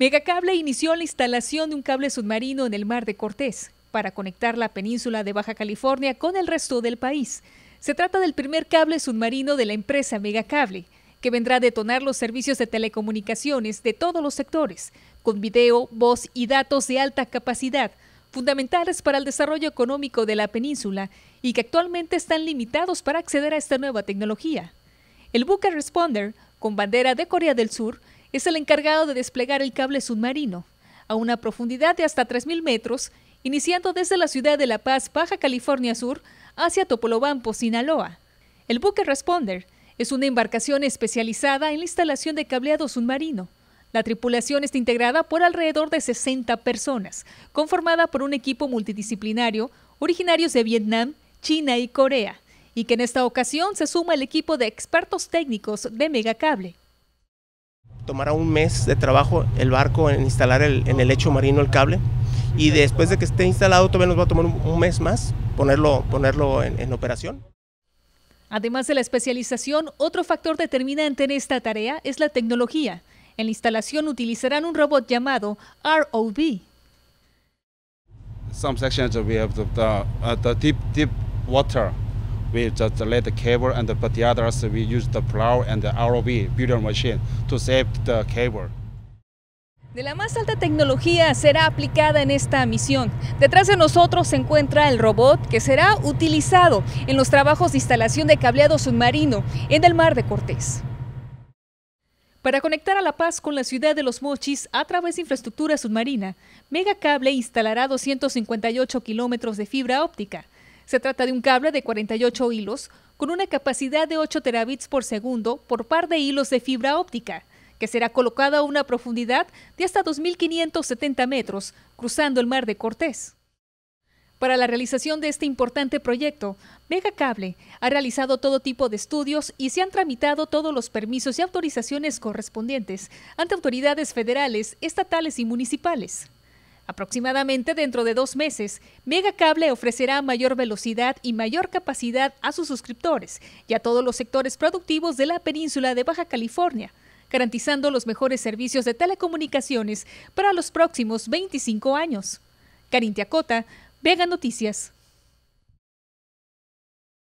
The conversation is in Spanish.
Megacable inició la instalación de un cable submarino en el Mar de Cortés para conectar la península de Baja California con el resto del país. Se trata del primer cable submarino de la empresa Megacable, que vendrá a detonar los servicios de telecomunicaciones de todos los sectores, con video, voz y datos de alta capacidad, fundamentales para el desarrollo económico de la península y que actualmente están limitados para acceder a esta nueva tecnología. El buque Responder, con bandera de Corea del Sur, es el encargado de desplegar el cable submarino a una profundidad de hasta 3.000 metros, iniciando desde la ciudad de La Paz, Baja California Sur, hacia Topolobampo, Sinaloa. El buque Responder es una embarcación especializada en la instalación de cableado submarino. La tripulación está integrada por alrededor de 60 personas, conformada por un equipo multidisciplinario originarios de Vietnam, China y Corea, y que en esta ocasión se suma el equipo de expertos técnicos de Megacable tomará un mes de trabajo el barco en instalar el, en el lecho marino el cable y después de que esté instalado también nos va a tomar un, mes más ponerlo, ponerlo en, en operación. Además de la especialización, otro factor determinante en esta tarea es la tecnología. En la instalación utilizarán un robot llamado ROV cable, De la más alta tecnología será aplicada en esta misión. Detrás de nosotros se encuentra el robot que será utilizado en los trabajos de instalación de cableado submarino en el mar de Cortés. Para conectar a La Paz con la ciudad de Los Mochis a través de infraestructura submarina, Megacable instalará 258 kilómetros de fibra óptica, se trata de un cable de 48 hilos con una capacidad de 8 terabits por segundo por par de hilos de fibra óptica, que será colocado a una profundidad de hasta 2.570 metros, cruzando el mar de Cortés. Para la realización de este importante proyecto, Mega Cable ha realizado todo tipo de estudios y se han tramitado todos los permisos y autorizaciones correspondientes ante autoridades federales, estatales y municipales. Aproximadamente dentro de dos meses, Megacable ofrecerá mayor velocidad y mayor capacidad a sus suscriptores y a todos los sectores productivos de la península de Baja California, garantizando los mejores servicios de telecomunicaciones para los próximos 25 años. Carintia Cota, Vega Noticias.